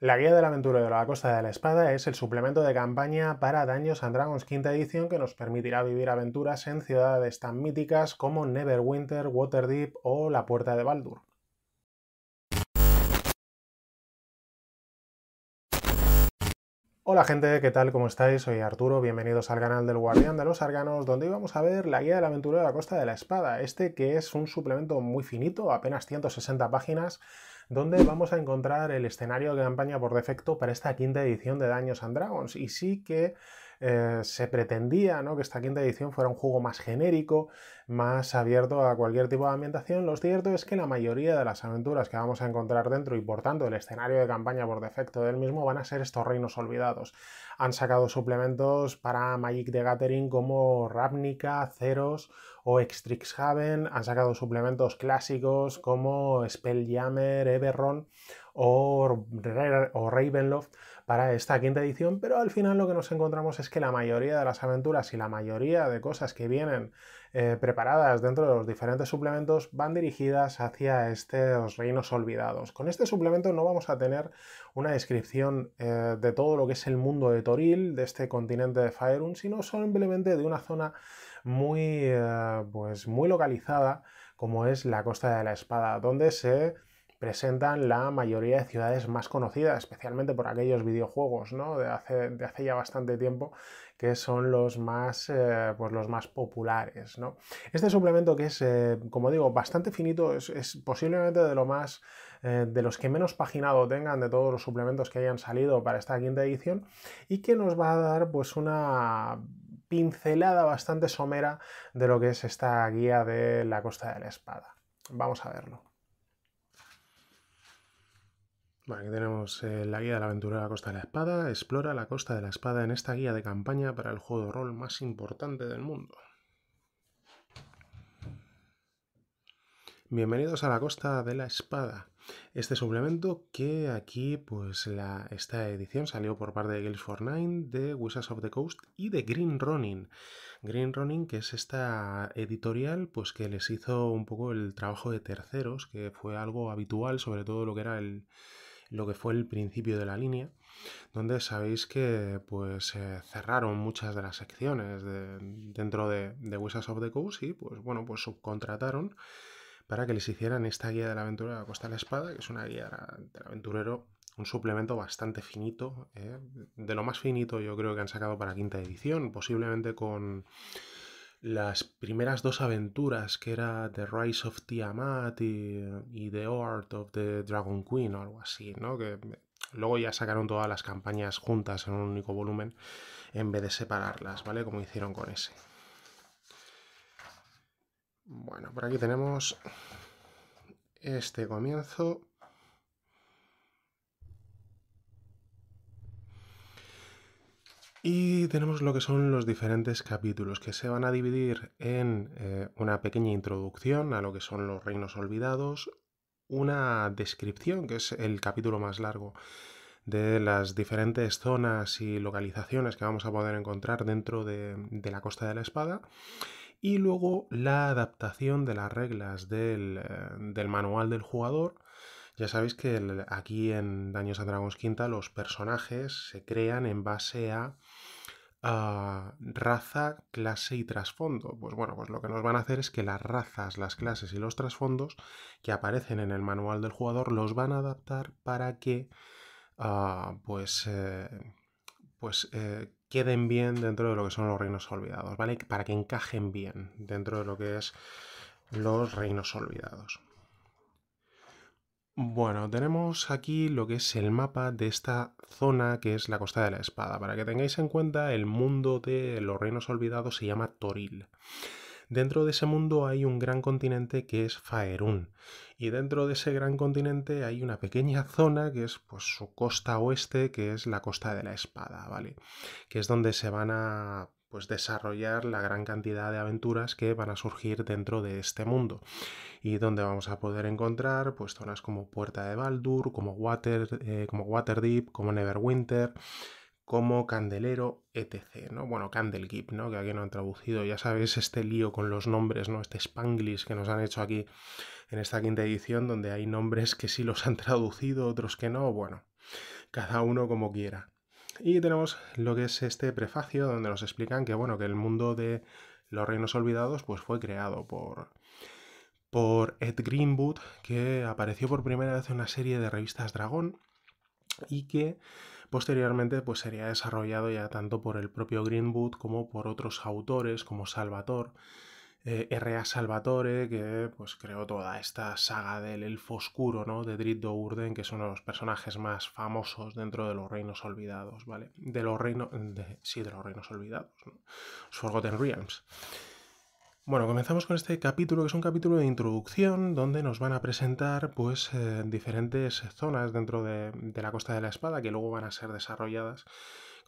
La Guía del Aventurero de la Costa de la Espada es el suplemento de campaña para Daños and Dragons quinta edición que nos permitirá vivir aventuras en ciudades tan míticas como Neverwinter, Waterdeep o la Puerta de Baldur. Hola gente, ¿qué tal? ¿Cómo estáis? Soy Arturo, bienvenidos al canal del Guardián de los Arganos, donde hoy vamos a ver la guía del aventurero de la Costa de la Espada, este que es un suplemento muy finito, apenas 160 páginas, Dónde vamos a encontrar el escenario de campaña por defecto para esta quinta edición de Daños and Dragons. Y sí que eh, se pretendía que esta quinta edición fuera un juego más genérico, más abierto a cualquier tipo de ambientación. Lo cierto es que la mayoría de las aventuras que vamos a encontrar dentro y por tanto el escenario de campaña por defecto del mismo van a ser estos reinos olvidados. Han sacado suplementos para Magic the Gathering como Ravnica, Ceros o Extrixhaven, han sacado suplementos clásicos como Spelljammer, Eberron o, Ravenloft para esta quinta edición, pero al final lo que nos encontramos es que la mayoría de las aventuras y la mayoría de cosas que vienen eh, preparadas dentro de los diferentes suplementos van dirigidas hacia estos reinos olvidados. Con este suplemento no vamos a tener una descripción eh, de todo lo que es el mundo de Toril, de este continente de Faerun, sino simplemente de una zona muy, eh, pues muy localizada como es la Costa de la Espada, donde se presentan la mayoría de ciudades más conocidas, especialmente por aquellos videojuegos ¿no? de, hace, ya bastante tiempo que son los más, eh, pues los más populares. Este suplemento que es, eh, como digo, bastante finito, es, posiblemente de lo más eh, de los que menos paginado tengan de todos los suplementos que hayan salido para esta quinta edición y que nos va a dar pues una pincelada bastante somera de lo que es esta guía de la Costa de la Espada. Vamos a verlo aquí tenemos eh, la guía de la aventura de la Costa de la Espada. Explora la Costa de la Espada en esta guía de campaña para el juego de rol más importante del mundo. Bienvenidos a la Costa de la Espada. Este suplemento que aquí, pues esta edición salió por parte de Guilds for Nine, de Wizards of the Coast y de Green Running. Green Running, que es esta editorial, pues que les hizo un poco el trabajo de terceros, que fue algo habitual, sobre todo lo que era el, lo que fue el principio de la línea, donde sabéis que pues cerraron muchas de las secciones dentro de, de Wizards of the Coast y pues bueno, pues subcontrataron para que les hicieran esta guía de la aventura de la Costa de la Espada, que es una guía del aventurero, un suplemento bastante finito, eh, de lo más finito yo creo que han sacado para quinta edición, posiblemente con las primeras dos aventuras, que era The Rise of Tiamat y, The Art of the Dragon Queen o algo así, ¿no? Que luego ya sacaron todas las campañas juntas en un único volumen en vez de separarlas, ¿vale? Como hicieron con ese. Bueno, por aquí tenemos este comienzo Y tenemos lo que son los diferentes capítulos, que se van a dividir en eh, una pequeña introducción a lo que son los reinos olvidados, una descripción, que es el capítulo más largo, de las diferentes zonas y localizaciones que vamos a poder encontrar dentro de, la Costa de la Espada, y luego la adaptación de las reglas del eh, manual del jugador ya sabéis que aquí en Daños a Dragons Quinta los personajes se crean en base a raza, clase y trasfondo. Pues bueno, pues lo que nos van a hacer es que las razas, las clases y los trasfondos que aparecen en el manual del jugador los van a adaptar para que ah, pues, eh, pues eh, queden bien dentro de lo que son los reinos olvidados, ¿vale? Para que encajen bien dentro de lo que es los reinos olvidados. Bueno, tenemos aquí lo que es el mapa de esta zona que es la Costa de la Espada. Para que tengáis en cuenta, el mundo de los Reinos Olvidados se llama Toril. Dentro de ese mundo hay un gran continente que es Faerun, Y dentro de ese gran continente hay una pequeña zona que es pues, su costa oeste, que es la Costa de la Espada, ¿vale? Que es donde se van a pues desarrollar la gran cantidad de aventuras que van a surgir dentro de este mundo y donde vamos a poder encontrar pues zonas como Puerta de Baldur, como Water, eh, como Waterdeep, como Neverwinter, como Candelero, etc. ¿no? Bueno, Candlekeep, ¿no? que aquí no han traducido. Ya sabéis este lío con los nombres, ¿no? este spanglish que nos han hecho aquí en esta quinta edición, donde hay nombres que sí los han traducido, otros que no. Bueno, cada uno como quiera. Y tenemos lo que es este prefacio donde nos explican que, bueno, que el mundo de los reinos olvidados pues fue creado por, por Ed Greenwood, que apareció por primera vez en una serie de revistas Dragón y que posteriormente pues sería desarrollado ya tanto por el propio Greenwood como por otros autores como Salvatore eh, R.A. Salvatore, que pues, creó toda esta saga del elfo oscuro, De Dritto Urden, que es uno de los personajes más famosos dentro de los reinos olvidados, ¿vale? De los reinos... sí, de los reinos olvidados, ¿no? Forgotten Realms. Bueno, comenzamos con este capítulo, que es un capítulo de introducción, donde nos van a presentar pues, eh, diferentes zonas dentro de, la Costa de la Espada, que luego van a ser desarrolladas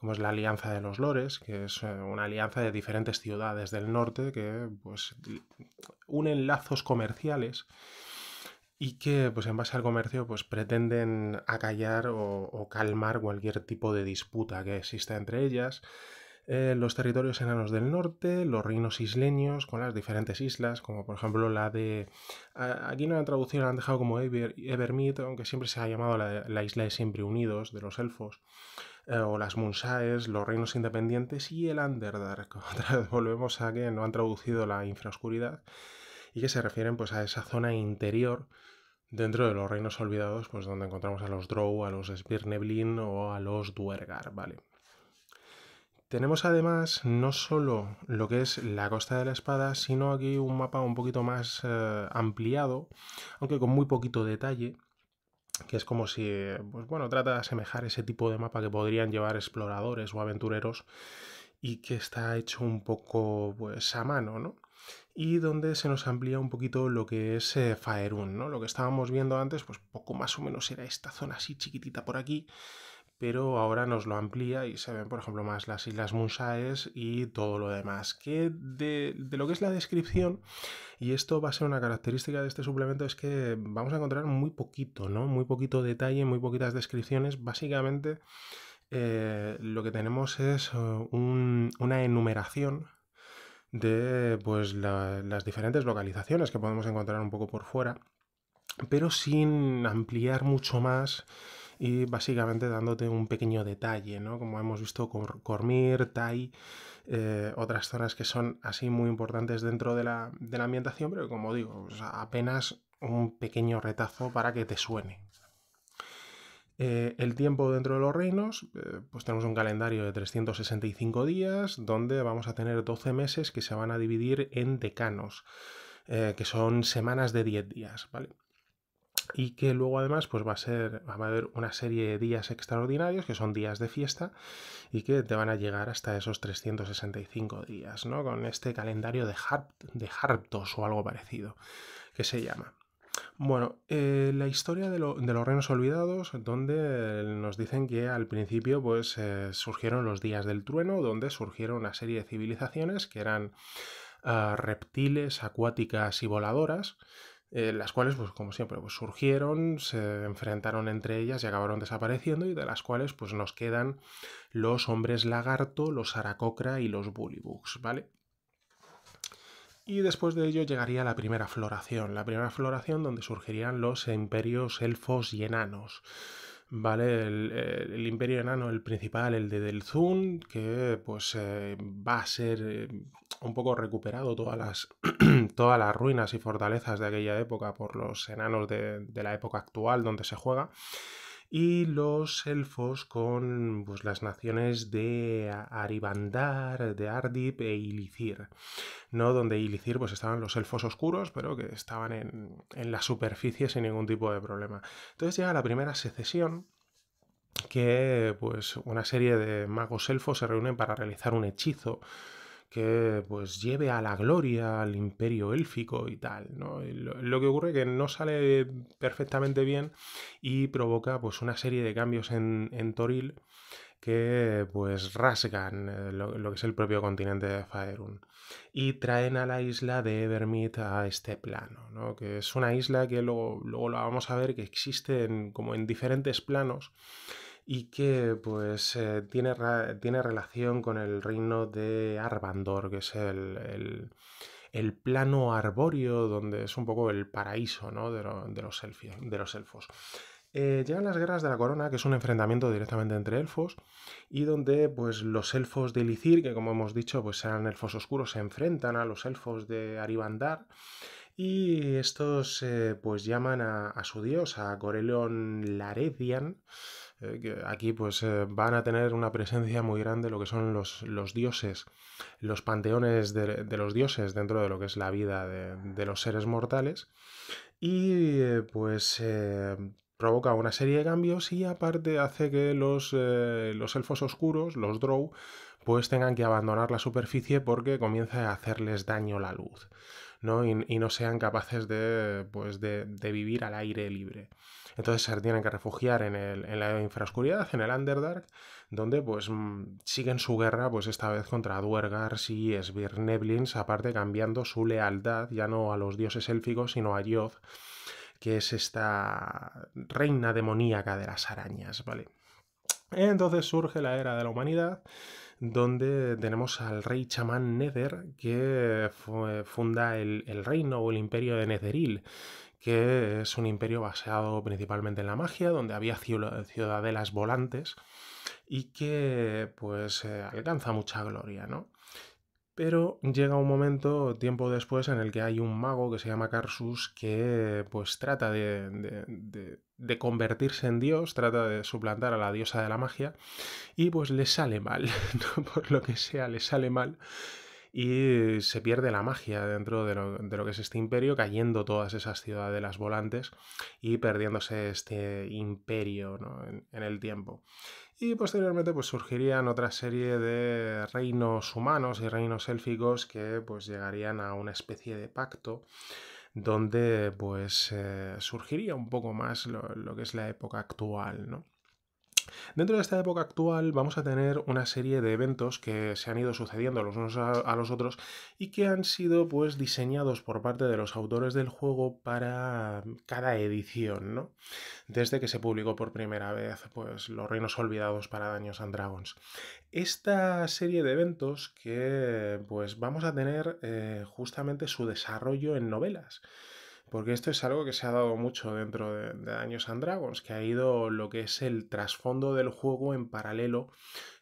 como es la Alianza de los Lores, que es eh, una alianza de diferentes ciudades del norte que pues, unen lazos comerciales y que pues, en base al comercio pues, pretenden acallar o, calmar cualquier tipo de disputa que exista entre ellas. Eh, los territorios enanos del norte, los reinos isleños con las diferentes islas, como por ejemplo la de... Aquí no la traducido, la han dejado como Ever, aunque siempre se ha llamado la isla de Siempre Unidos, de los elfos. Eh, o las munsaes, los Reinos Independientes y el Underdark. Otra vez volvemos a que no han traducido la infraoscuridad y que se refieren pues a esa zona interior dentro de los Reinos Olvidados, pues donde encontramos a los Drow, a los Spirneblin o a los Duergar, ¿vale? Tenemos además no solo lo que es la costa de la espada, sino aquí un mapa un poquito más eh, ampliado, aunque con muy poquito detalle, que es como si, pues bueno, trata de asemejar ese tipo de mapa que podrían llevar exploradores o aventureros y que está hecho un poco pues a mano, ¿no? Y donde se nos amplía un poquito lo que es eh, Faerun, ¿no? Lo que estábamos viendo antes, pues poco más o menos era esta zona así chiquitita por aquí, pero ahora nos lo amplía y se ven, por ejemplo, más las Islas Musaes y todo lo demás. Que de, lo que es la descripción, y esto va a ser una característica de este suplemento, es que vamos a encontrar muy poquito, ¿no? Muy poquito detalle, muy poquitas descripciones. Básicamente, eh, lo que tenemos es uh, una enumeración de pues, las diferentes localizaciones que podemos encontrar un poco por fuera, pero sin ampliar mucho más y básicamente dándote un pequeño detalle, ¿no? Como hemos visto con Cormir, Tai, eh, otras zonas que son así muy importantes dentro de la, ambientación, pero como digo, apenas un pequeño retazo para que te suene. Eh, el tiempo dentro de los reinos, eh, pues tenemos un calendario de 365 días, donde vamos a tener 12 meses que se van a dividir en decanos, que son semanas de 10 días, ¿vale? y que luego además pues va a ser a haber una serie de días extraordinarios que son días de fiesta y que te van a llegar hasta esos 365 días, ¿no? Con este calendario de, Harp, de Harptos o algo parecido que se llama. Bueno, eh, la historia de, los reinos olvidados, donde nos dicen que al principio pues, eh, surgieron los días del trueno, donde surgieron una serie de civilizaciones que eran ah, reptiles, acuáticas y voladoras, eh, las cuales, pues como siempre, pues, surgieron, se enfrentaron entre ellas y acabaron desapareciendo, y de las cuales pues, nos quedan los hombres lagarto, los aracocra y los bullybugs, ¿vale? Y después de ello llegaría la primera floración, la primera floración donde surgirían los imperios elfos y enanos. ¿vale? El, imperio enano, el principal, el de Delzun, que pues eh, va a ser eh, un poco recuperado todas las, todas las ruinas y fortalezas de aquella época por los enanos de, la época actual donde se juega y los elfos con pues, las naciones de Aribandar, de Ardip e Ilithir, ¿no? donde Ilithir pues, estaban los elfos oscuros, pero que estaban en, la superficie sin ningún tipo de problema. Entonces llega la primera secesión, que pues, una serie de magos elfos se reúnen para realizar un hechizo que pues lleve a la gloria al imperio élfico y tal, lo, que ocurre que no sale perfectamente bien y provoca pues una serie de cambios en, Toril que pues rasgan eh, lo, que es el propio continente de Faerun y traen a la isla de Evermeet a este plano, ¿no? que es una isla que luego, la vamos a ver que existe como en diferentes planos y que pues eh, tiene, tiene, relación con el reino de Arbandor, que es el, plano arbóreo, donde es un poco el paraíso ¿no? de, los de los elfos. Eh, llegan las guerras de la corona, que es un enfrentamiento directamente entre elfos, y donde pues, los elfos de Lithir, que como hemos dicho, pues eran elfos oscuros, se enfrentan a los elfos de Arivandar, y estos eh, pues llaman a, su dios, a Goreleon Laredian, eh, aquí pues eh, van a tener una presencia muy grande lo que son los, dioses, los panteones de, los dioses dentro de lo que es la vida de, los seres mortales y eh, pues provoca una serie de cambios y aparte hace que los, elfos oscuros, los drow, pues tengan que abandonar la superficie porque comienza a hacerles daño la luz. Y, no sean capaces pues de vivir al aire libre. Entonces se tienen que refugiar en, la infrascuridad, en el Underdark, donde pues mm, siguen su guerra, pues esta vez contra Duergars y Svirneblins, aparte cambiando su lealtad ya no a los dioses élficos, sino a Iod, que es esta reina demoníaca de las arañas, ¿vale? Entonces surge la era de la humanidad, donde tenemos al rey chamán Nether, que funda el, el, reino o el imperio de Netheril, que es un imperio basado principalmente en la magia, donde había ciudadelas volantes y que pues eh, alcanza mucha gloria, ¿no? Pero llega un momento, tiempo después, en el que hay un mago que se llama Carsus que pues trata de, convertirse en dios, trata de suplantar a la diosa de la magia y pues le sale mal, por lo que sea, le sale mal y se pierde la magia dentro de lo, que es este imperio, cayendo todas esas las volantes y perdiéndose este imperio en, el tiempo. Y posteriormente pues, surgirían otra serie de reinos humanos y reinos élficos que pues, llegarían a una especie de pacto donde pues eh, surgiría un poco más lo, lo, que es la época actual, ¿no? Dentro de esta época actual vamos a tener una serie de eventos que se han ido sucediendo los unos a, los otros y que han sido pues diseñados por parte de los autores del juego para mm, cada edición, ¿no? Desde que se publicó por primera vez pues Los Reinos Olvidados para Daños and Dragons. Esta serie de eventos que pues vamos a tener eh, justamente su desarrollo en novelas. Porque esto es algo que se ha dado mucho dentro de, Años and Dragons, que ha ido lo que es el trasfondo del juego en paralelo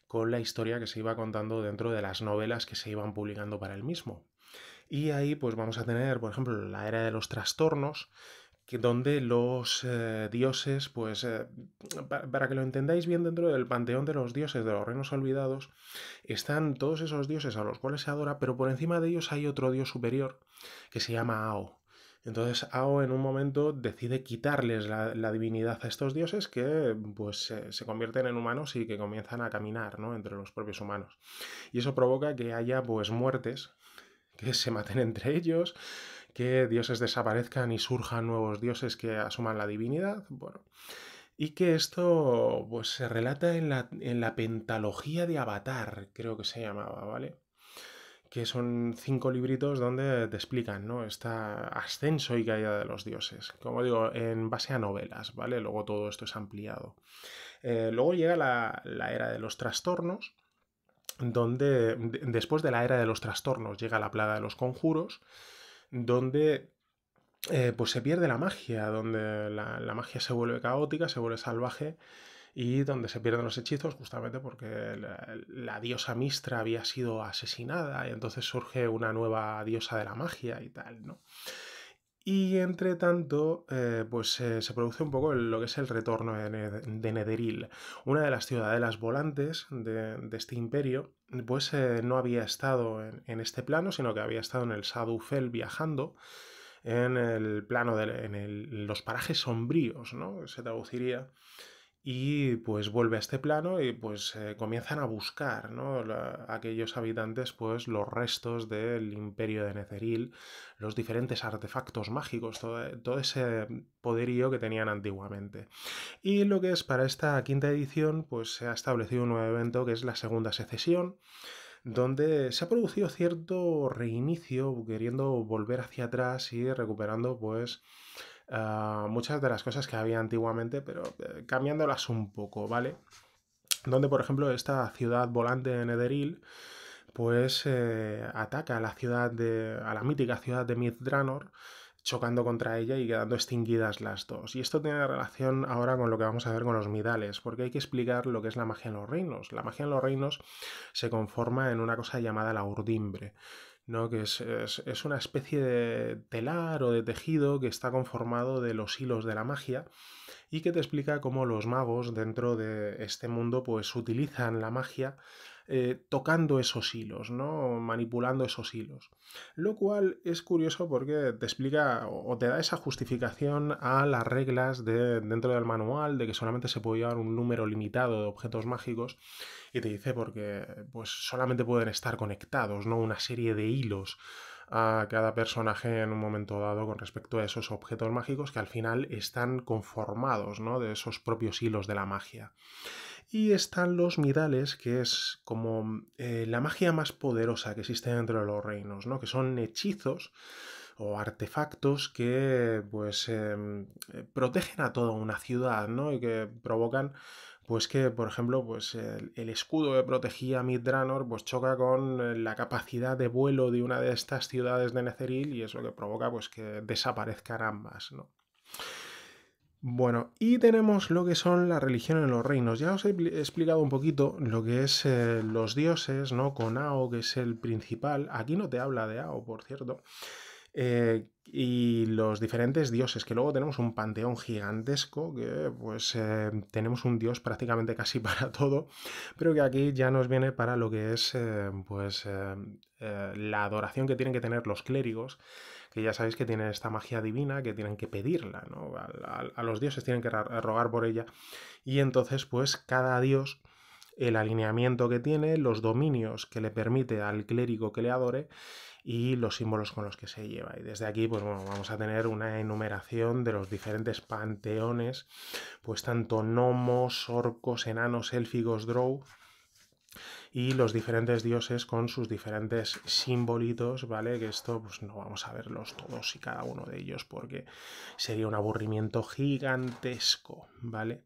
con la historia que se iba contando dentro de las novelas que se iban publicando para el mismo. Y ahí pues vamos a tener, por ejemplo, la era de los trastornos, que, donde los eh, dioses, pues eh, para, que lo entendáis bien dentro del panteón de los dioses de los reinos olvidados, están todos esos dioses a los cuales se adora, pero por encima de ellos hay otro dios superior que se llama Ao. Entonces Ao en un momento decide quitarles la, divinidad a estos dioses que pues se, convierten en humanos y que comienzan a caminar ¿no? entre los propios humanos. Y eso provoca que haya pues muertes, que se maten entre ellos, que dioses desaparezcan y surjan nuevos dioses que asuman la divinidad. Bueno, y que esto pues, se relata en la, en la pentalogía de Avatar, creo que se llamaba, ¿vale? que son cinco libritos donde te explican, ¿no? Este ascenso y caída de los dioses, como digo, en base a novelas, ¿vale? Luego todo esto es ampliado. Eh, luego llega la, era de los trastornos, donde después de la era de los trastornos llega la plaga de los conjuros, donde eh, pues se pierde la magia, donde la, la, magia se vuelve caótica, se vuelve salvaje y donde se pierden los hechizos justamente porque la, diosa Mistra había sido asesinada y entonces surge una nueva diosa de la magia y tal, ¿no? Y entre tanto, eh, pues eh, se produce un poco lo que es el retorno de, Nederil. Una de las ciudadelas volantes de, este imperio, pues eh, no había estado en, este plano, sino que había estado en el Sadufel viajando en el plano, de, en los parajes sombríos, ¿no? Se traduciría y pues vuelve a este plano y pues eh, comienzan a buscar ¿no? aquellos habitantes pues los restos del imperio de Neceril, los diferentes artefactos mágicos, todo, todo, ese poderío que tenían antiguamente. Y lo que es para esta quinta edición pues se ha establecido un nuevo evento que es la segunda secesión donde se ha producido cierto reinicio queriendo volver hacia atrás y recuperando pues Ah, muchas de las cosas que había antiguamente, pero eh, cambiándolas un poco, ¿vale? Donde, por ejemplo, esta ciudad volante de nederil pues eh, ataca a la ciudad de, a la mítica ciudad de Midranor, chocando contra ella y quedando extinguidas las dos. Y esto tiene relación ahora con lo que vamos a ver con los midales, porque hay que explicar lo que es la magia en los reinos. La magia en los reinos se conforma en una cosa llamada la urdimbre que es, es, una especie de telar o de tejido que está conformado de los hilos de la magia y que te explica cómo los magos dentro de este mundo pues utilizan la magia eh, tocando esos hilos, ¿no? manipulando esos hilos. Lo cual es curioso porque te explica o te da esa justificación a las reglas de, dentro del manual de que solamente se puede llevar un número limitado de objetos mágicos y te dice porque pues solamente pueden estar conectados, ¿no? Una serie de hilos a cada personaje en un momento dado con respecto a esos objetos mágicos que al final están conformados ¿no? de esos propios hilos de la magia. Y están los midales, que es como eh, la magia más poderosa que existe dentro de los reinos, ¿no? Que son hechizos o artefactos que pues em, eh, protegen a toda una ciudad, ¿no? Y que provocan pues que, por ejemplo, pues el, escudo que protegía a Midranor pues choca con eh, la capacidad de vuelo de una de estas ciudades de neceril y eso que provoca pues que desaparezcan ambas, ¿no? Bueno, y tenemos lo que son la religión en los reinos. Ya os he explicado un poquito lo que es eh, los dioses, ¿no? Con Ao, que es el principal. Aquí no te habla de Ao, por cierto. Eh, y los diferentes dioses, que luego tenemos un panteón gigantesco, que pues eh, tenemos un dios prácticamente casi para todo, pero que aquí ya nos viene para lo que es pues la adoración que tienen que tener los clérigos que ya sabéis que tienen esta magia divina, que tienen que pedirla, ¿no? A, los dioses tienen que rogar por ella. Y entonces, pues cada dios el alineamiento que tiene, los dominios que le permite al clérigo que le adore y los símbolos con los que se lleva. Y desde aquí, pues bueno, vamos a tener una enumeración de los diferentes panteones, pues tanto gnomos, orcos, enanos, élficos, drow, y los diferentes dioses con sus diferentes simbolitos, ¿vale? Que esto pues no vamos a verlos todos y cada uno de ellos porque sería un aburrimiento gigantesco, ¿vale?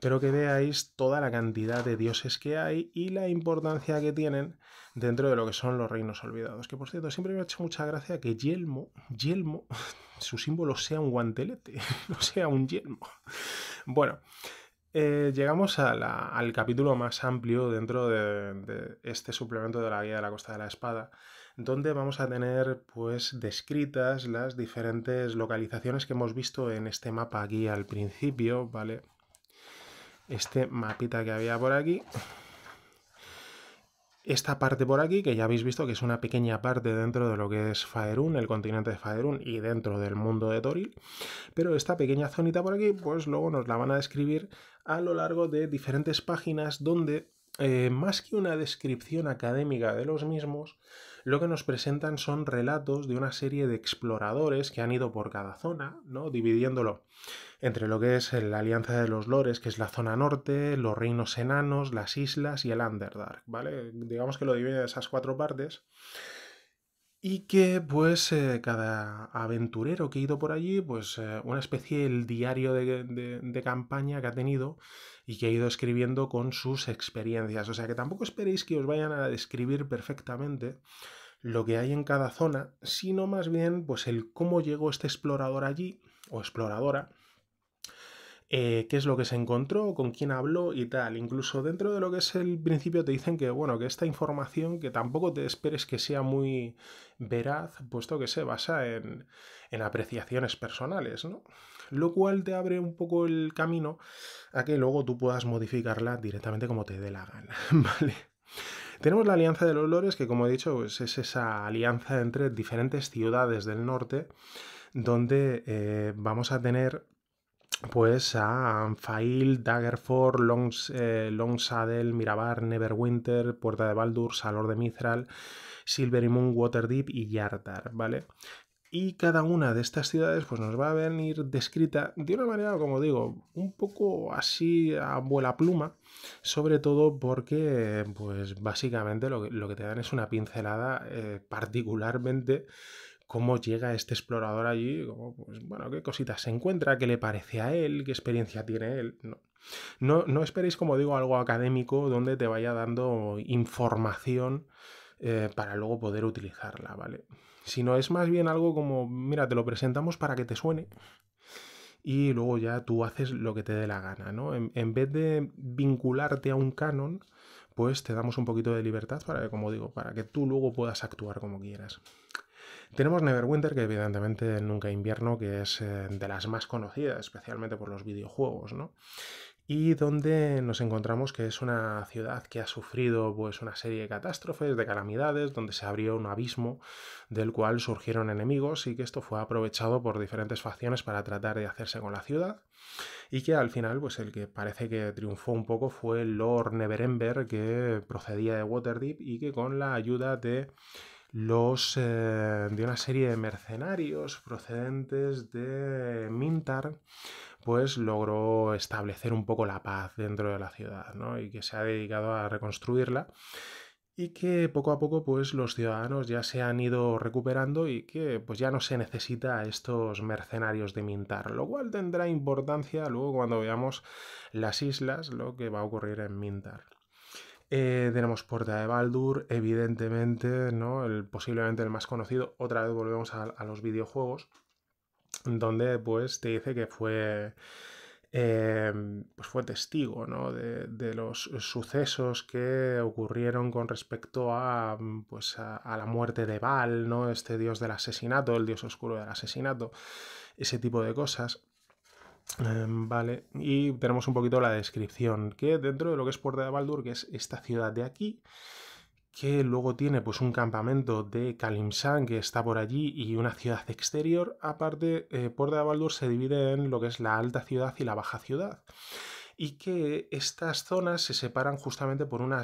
Pero que veáis toda la cantidad de dioses que hay y la importancia que tienen dentro de lo que son los reinos olvidados. Que por cierto, siempre me ha hecho mucha gracia que Yelmo, Yelmo, su símbolo sea un guantelete, no sea un yelmo. Bueno, eh, llegamos al capítulo más amplio dentro de, este suplemento de la guía de la Costa de la Espada, donde vamos a tener pues descritas las diferentes localizaciones que hemos visto en este mapa aquí al principio, ¿vale? Este mapita que había por aquí. Esta parte por aquí, que ya habéis visto que es una pequeña parte dentro de lo que es Faerun, el continente de Faerun y dentro del mundo de Toril, pero esta pequeña zonita por aquí, pues luego nos la van a describir a lo largo de diferentes páginas donde, eh, más que una descripción académica de los mismos, lo que nos presentan son relatos de una serie de exploradores que han ido por cada zona, ¿no? dividiéndolo entre lo que es la Alianza de los Lores, que es la zona norte, los reinos enanos, las islas y el Underdark, ¿vale? Digamos que lo divide en esas cuatro partes. Y que pues eh, cada aventurero que ha ido por allí, pues eh, una especie el diario de, de, campaña que ha tenido y que ha ido escribiendo con sus experiencias. O sea que tampoco esperéis que os vayan a describir perfectamente lo que hay en cada zona, sino más bien pues el cómo llegó este explorador allí o exploradora eh, qué es lo que se encontró, con quién habló y tal. Incluso dentro de lo que es el principio te dicen que, bueno, que esta información que tampoco te esperes que sea muy veraz, puesto que se basa en, apreciaciones personales, ¿no? Lo cual te abre un poco el camino a que luego tú puedas modificarla directamente como te dé la gana, ¿vale? Tenemos la Alianza de los Lores, que como he dicho, pues es esa alianza entre diferentes ciudades del norte, donde eh, vamos a tener pues a Anfail, Daggerford, Longs, eh, Longsaddle, Mirabar, Neverwinter, Puerta de Baldur, Salor de Mithral, silvermoon Waterdeep y yartar ¿vale? Y cada una de estas ciudades pues nos va a venir descrita de una manera, como digo, un poco así a vuela pluma, sobre todo porque pues básicamente lo que, te dan es una pincelada eh, particularmente cómo llega este explorador allí, pues, bueno, qué cositas se encuentra, qué le parece a él, qué experiencia tiene él. No, no, esperéis, como digo, algo académico donde te vaya dando información eh, para luego poder utilizarla, ¿vale? Sino es más bien algo como, mira, te lo presentamos para que te suene y luego ya tú haces lo que te dé la gana, ¿no? En, en, vez de vincularte a un canon, pues te damos un poquito de libertad para que, como digo, para que tú luego puedas actuar como quieras. Tenemos Neverwinter, que evidentemente nunca invierno, que es eh, de las más conocidas, especialmente por los videojuegos, ¿no? y donde nos encontramos que es una ciudad que ha sufrido pues una serie de catástrofes, de calamidades, donde se abrió un abismo del cual surgieron enemigos y que esto fue aprovechado por diferentes facciones para tratar de hacerse con la ciudad y que al final pues el que parece que triunfó un poco fue Lord Neverember que procedía de Waterdeep y que con la ayuda de los, eh, de una serie de mercenarios procedentes de Mintar, pues logró establecer un poco la paz dentro de la ciudad ¿no? y que se ha dedicado a reconstruirla y que poco a poco pues los ciudadanos ya se han ido recuperando y que pues ya no se necesita a estos mercenarios de Mintar, lo cual tendrá importancia luego cuando veamos las islas, lo que va a ocurrir en Mintar. Eh, tenemos Puerta de Baldur, evidentemente, ¿no? El, posiblemente el más conocido. Otra vez volvemos a, los videojuegos, donde pues te dice que fue... Eh, pues fue testigo de, los sucesos que ocurrieron con respecto a, pues, a, la muerte de Val, ¿no? este dios del asesinato, el dios oscuro del asesinato, ese tipo de cosas. Em, vale, y tenemos un poquito la descripción, que dentro de lo que es Puerta de Baldur, que es esta ciudad de aquí, que luego tiene pues un campamento de Kalimshan que está por allí y una ciudad exterior. Aparte, eh, Puerta de Baldur se divide en lo que es la alta ciudad y la baja ciudad. Y que estas zonas se separan justamente por, una,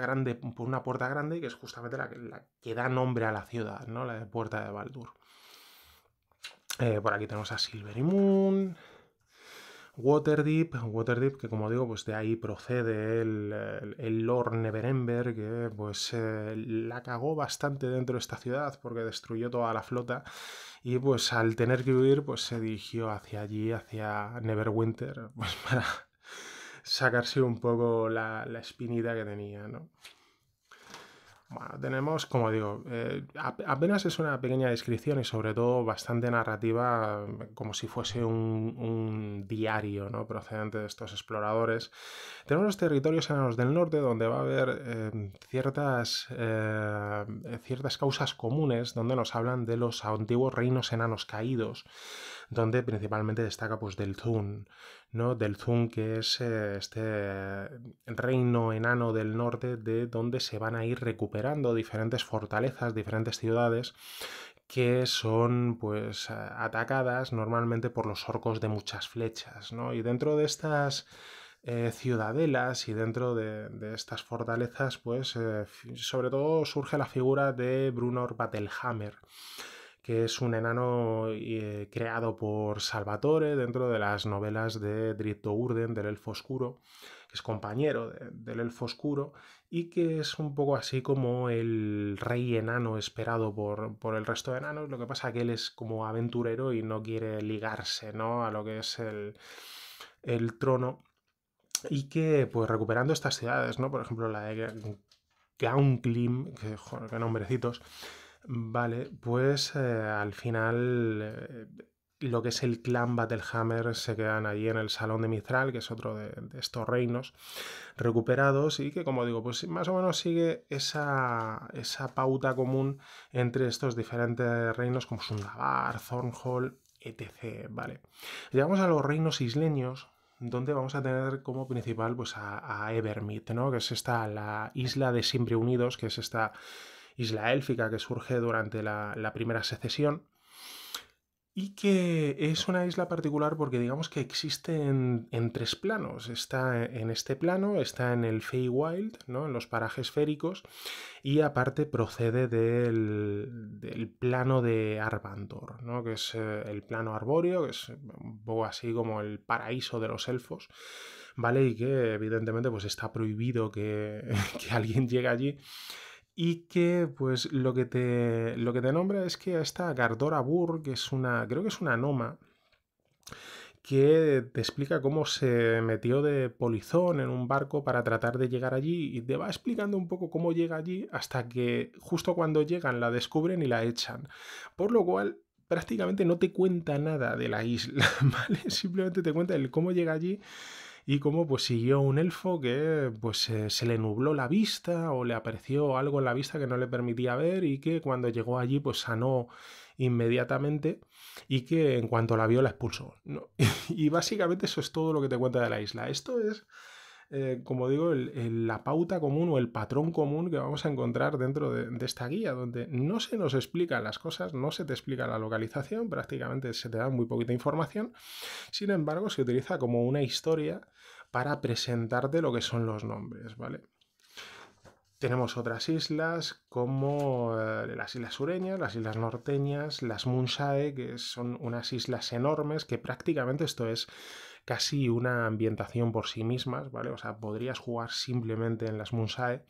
grande, por una puerta grande, que es justamente la, que da nombre a la ciudad, ¿no? la de Puerta de Baldur. Eh, por aquí tenemos a Silver Moon, Waterdeep, Waterdeep que como digo, pues de ahí procede el, el Lord Neverember, que pues eh, la cagó bastante dentro de esta ciudad porque destruyó toda la flota y pues al tener que huir, pues se dirigió hacia allí, hacia Neverwinter, pues para sacarse un poco la, la espinita que tenía, ¿no? Bueno, tenemos, como digo, eh, apenas es una pequeña descripción y sobre todo bastante narrativa, como si fuese un, diario procedente de estos exploradores. Tenemos los territorios enanos del norte, donde va a haber eh, ciertas, eh, ciertas causas comunes, donde nos hablan de los antiguos reinos enanos caídos donde principalmente destaca pues del Zun. ¿no? Del Zun, que es eh, este reino enano del norte de donde se van a ir recuperando diferentes fortalezas, diferentes ciudades que son pues atacadas normalmente por los orcos de muchas flechas, ¿no? Y dentro de estas eh, ciudadelas y dentro de, estas fortalezas, pues eh, sobre todo surge la figura de Brunor battlehammer que es un enano eh, creado por Salvatore dentro de las novelas de Dritto Urden, del Elfo Oscuro, que es compañero del Elfo Oscuro, y que es un poco así como el rey enano esperado por, por el resto de enanos. Lo que pasa que él es como aventurero y no quiere ligarse a lo que es el, el trono. Y que, pues, recuperando estas ciudades, ¿no? Por ejemplo, la de Gaunklim, que, joder, qué nombrecitos, Vale, pues eh, al final eh, lo que es el clan Battlehammer se quedan allí en el Salón de Mithral, que es otro de, estos reinos recuperados y que, como digo, pues más o menos sigue esa, pauta común entre estos diferentes reinos como Sundabar, Thornhall, etc. Vale. Llegamos a los reinos isleños, donde vamos a tener como principal pues, a, a Evermeet, ¿no? que es esta la isla de Siempre Unidos, que es esta isla élfica que surge durante la, primera secesión y que es una isla particular porque digamos que existe en, tres planos. Está en este plano, está en el Feywild, ¿no? en los parajes féricos, y aparte procede del, plano de Arbandor que es eh, el plano arbóreo, que es un poco así como el paraíso de los elfos, ¿vale? y que evidentemente pues, está prohibido que, que alguien llegue allí y que pues lo que te, lo que te nombra es que esta Gardora Burr, que es una, creo que es una noma, que te explica cómo se metió de polizón en un barco para tratar de llegar allí y te va explicando un poco cómo llega allí hasta que justo cuando llegan la descubren y la echan. Por lo cual prácticamente no te cuenta nada de la isla, ¿vale? Simplemente te cuenta el cómo llega allí y cómo pues siguió un elfo que pues eh, se le nubló la vista o le apareció algo en la vista que no le permitía ver y que cuando llegó allí pues sanó inmediatamente y que en cuanto la vio la expulsó. y básicamente eso es todo lo que te cuenta de la isla. Esto es eh, como digo, la pauta común o el patrón común que vamos a encontrar dentro de, esta guía, donde no se nos explican las cosas, no se te explica la localización, prácticamente se te da muy poquita información. Sin embargo, se utiliza como una historia para presentarte lo que son los nombres, ¿vale? Tenemos otras islas como eh, las islas sureñas, las islas norteñas, las Munsae, que son unas islas enormes que prácticamente esto es casi una ambientación por sí mismas, ¿vale? O sea, podrías jugar simplemente en las Munsae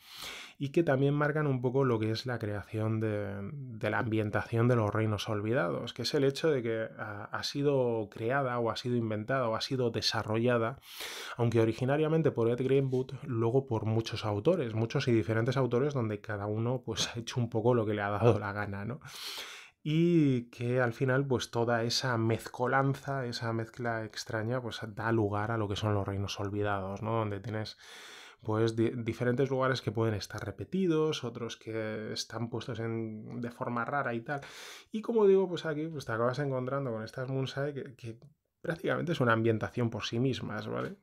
y que también marcan un poco lo que es la creación de, la ambientación de los reinos olvidados, que es el hecho de que ha, ha sido creada o ha sido inventada o ha sido desarrollada, aunque originariamente por Ed Greenwood, luego por muchos autores, muchos y diferentes autores donde cada uno pues ha hecho un poco lo que le ha dado la gana, ¿no? y que al final pues toda esa mezcolanza, esa mezcla extraña pues da lugar a lo que son los reinos olvidados, ¿no? Donde tienes pues diferentes lugares que pueden estar repetidos, otros que están puestos en, de forma rara y tal. Y como digo, pues aquí pues te acabas encontrando con estas munsae que, prácticamente es una ambientación por sí mismas, ¿vale?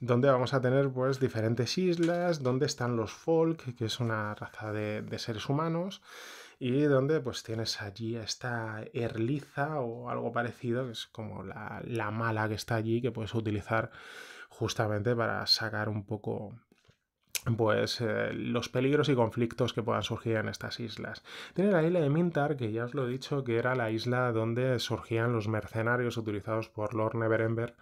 Donde vamos a tener pues diferentes islas, donde están los folk, que es una raza de seres humanos, y donde pues tienes allí esta erliza o algo parecido, que es como la, mala que está allí, que puedes utilizar justamente para sacar un poco pues eh, los peligros y conflictos que puedan surgir en estas islas. Tiene la isla de Mintar, que ya os lo he dicho, que era la isla donde surgían los mercenarios utilizados por Lord Neverember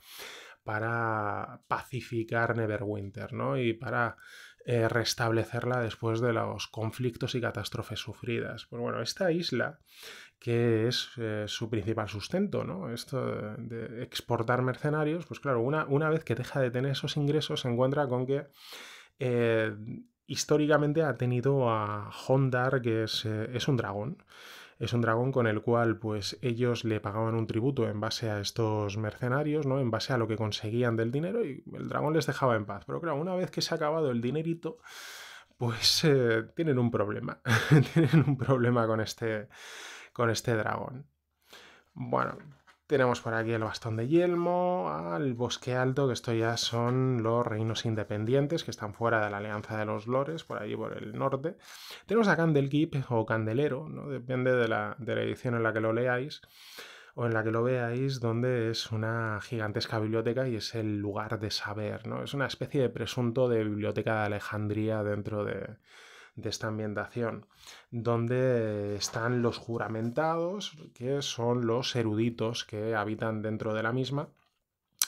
para pacificar Neverwinter, ¿no? Y para eh, restablecerla después de los conflictos y catástrofes sufridas. Pues bueno, esta isla, que es eh, su principal sustento, ¿no? Esto de, exportar mercenarios, pues claro, una, una, vez que deja de tener esos ingresos, se encuentra con que eh, históricamente ha tenido a Hondar, que es, es un dragón. Es un dragón con el cual pues ellos le pagaban un tributo en base a estos mercenarios, ¿no? En base a lo que conseguían del dinero y el dragón les dejaba en paz. Pero claro, una vez que se ha acabado el dinerito, pues eh, tienen un problema. tienen un problema con este, con este dragón. Bueno, tenemos por aquí el bastón de Yelmo, al bosque alto, que esto ya son los reinos independientes que están fuera de la Alianza de los Lores, por allí por el norte. Tenemos a Candelkeep o Candelero, ¿no? depende de la, de la edición en la que lo leáis o en la que lo veáis, donde es una gigantesca biblioteca y es el lugar de saber, ¿no? Es una especie de presunto de biblioteca de Alejandría dentro de, de esta ambientación, donde están los juramentados, que son los eruditos que habitan dentro de la misma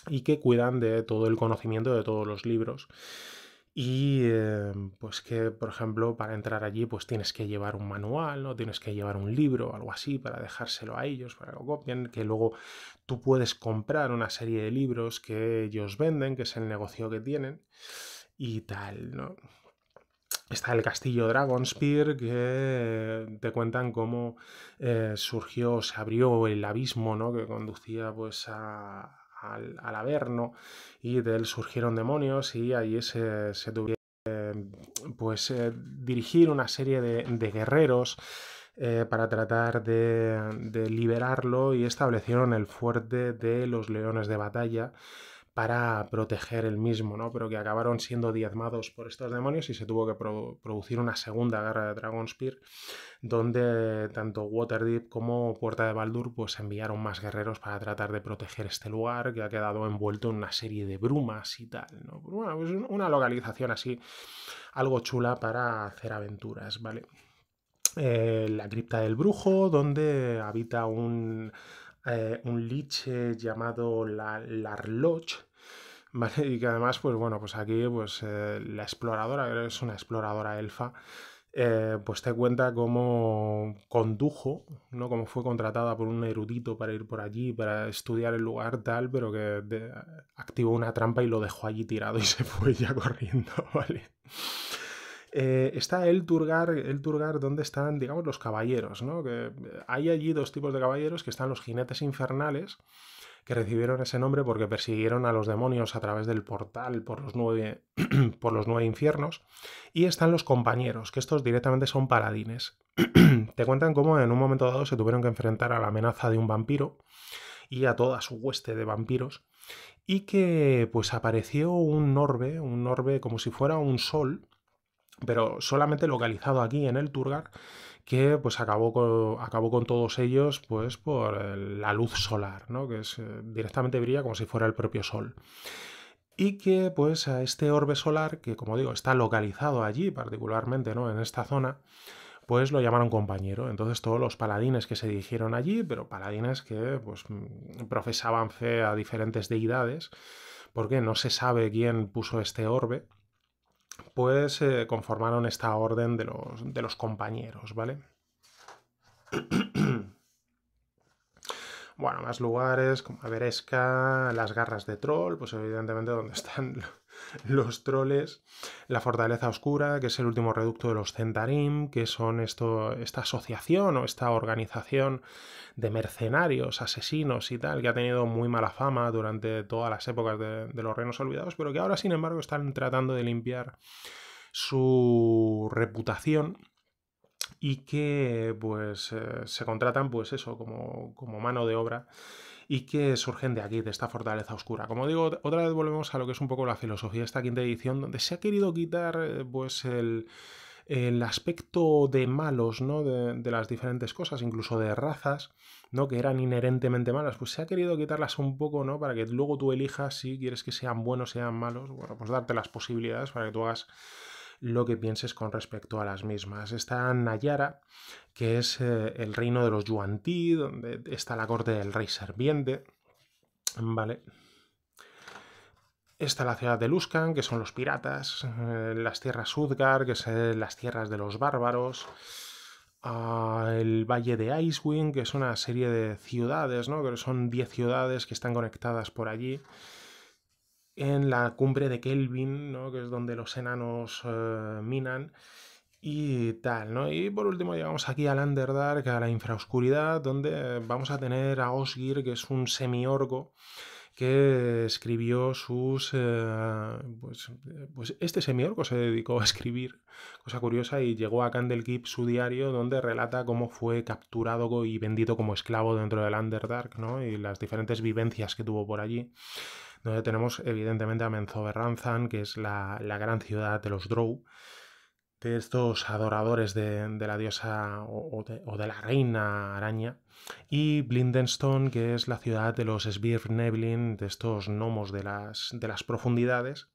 y que cuidan de todo el conocimiento de todos los libros. Y eh, pues que, por ejemplo, para entrar allí, pues tienes que llevar un manual, o Tienes que llevar un libro, algo así, para dejárselo a ellos, para que lo copien, que luego tú puedes comprar una serie de libros que ellos venden, que es el negocio que tienen, y tal, ¿no? está el castillo Dragonspear, que te cuentan cómo eh, surgió, se abrió el abismo ¿no? que conducía pues al, al, Averno y de él surgieron demonios y allí se, se tuvieron pues eh, dirigir una serie de, guerreros eh, para tratar de, de liberarlo y establecieron el fuerte de los leones de batalla para proteger el mismo, ¿no? Pero que acabaron siendo diezmados por estos demonios y se tuvo que producir una segunda guerra de Dragonspear, donde tanto Waterdeep como Puerta de Baldur pues enviaron más guerreros para tratar de proteger este lugar que ha quedado envuelto en una serie de brumas y tal, ¿no? Bueno, pues, una localización así, algo chula para hacer aventuras, ¿vale? Eh, la cripta del brujo, donde habita un eh, un liche llamado la, ¿vale? Y que además, pues bueno, pues aquí pues eh, la exploradora, es una exploradora elfa, eh, pues te cuenta cómo condujo, ¿no? Cómo fue contratada por un erudito para ir por allí, para estudiar el lugar tal, pero que activó una trampa y lo dejó allí tirado y se fue ya corriendo, ¿vale? Eh, está el Turgar, el Turgar donde están, digamos, los caballeros, ¿no? Que eh, hay allí dos tipos de caballeros que están los jinetes infernales, que recibieron ese nombre porque persiguieron a los demonios a través del portal por los nueve, por los nueve infiernos. Y están los compañeros, que estos directamente son paladines. Te cuentan cómo en un momento dado se tuvieron que enfrentar a la amenaza de un vampiro y a toda su hueste de vampiros. Y que pues apareció un norbe un norbe como si fuera un sol, pero solamente localizado aquí en el Turgar, que pues acabó con, acabó con todos ellos pues por eh, la luz solar, ¿no? que es, eh, directamente brilla como si fuera el propio sol. Y que pues a este orbe solar, que como digo, está localizado allí particularmente, ¿no? en esta zona, pues lo llamaron compañero. Entonces todos los paladines que se dirigieron allí, pero paladines que pues, mm, profesaban fe a diferentes deidades, porque no se sabe quién puso este orbe, pues conformaron esta orden de los, de los compañeros, ¿vale? Bueno, más lugares como Averesca, las garras de troll, pues evidentemente donde están los troles, la fortaleza oscura, que es el último reducto de los Centarim, que son esto, esta asociación o esta organización de mercenarios, asesinos y tal, que ha tenido muy mala fama durante todas las épocas de los reinos olvidados, pero que ahora sin embargo están tratando de limpiar su reputación y que pues eh, se contratan pues eso como, mano de obra y que surgen de aquí, de esta fortaleza oscura. Como digo, otra vez volvemos a lo que es un poco la filosofía de esta quinta edición, donde se ha querido quitar eh, pues el, aspecto de malos, ¿no? De, las diferentes cosas, incluso de razas, ¿no? Que eran inherentemente malas, pues se ha querido quitarlas un poco, ¿no? Para que luego tú elijas si quieres que sean buenos, sean malos, bueno, pues darte las posibilidades para que tú hagas lo que pienses con respecto a las mismas. Está Nayara, que es eh, el reino de los Yuantí, donde está la corte del rey serpiente. Vale. Está la ciudad de Luskan, que son los piratas, eh, las tierras Udgar, que son las tierras de los bárbaros, ah, el valle de Icewing, que es una serie de ciudades, ¿no? que son 10 ciudades que están conectadas por allí en la cumbre de Kelvin, ¿no? que es donde los enanos eh, minan y tal, ¿no? Y por último llegamos aquí al Underdark, a la infraoscuridad, donde vamos a tener a Osgir, que es un semiorco que escribió sus... Eh, pues, eh, pues, este semiorco se dedicó a escribir, cosa curiosa, y llegó a Candlekeep su diario, donde relata cómo fue capturado y vendido como esclavo dentro del Underdark, ¿no? Y las diferentes vivencias que tuvo por allí donde tenemos evidentemente a Menzoberranzan, que es la, gran ciudad de los Drow, de estos adoradores de, la diosa o, de, la reina araña, y Blindenstone, que es la ciudad de los Sbirneblin, de estos gnomos de las, de las profundidades,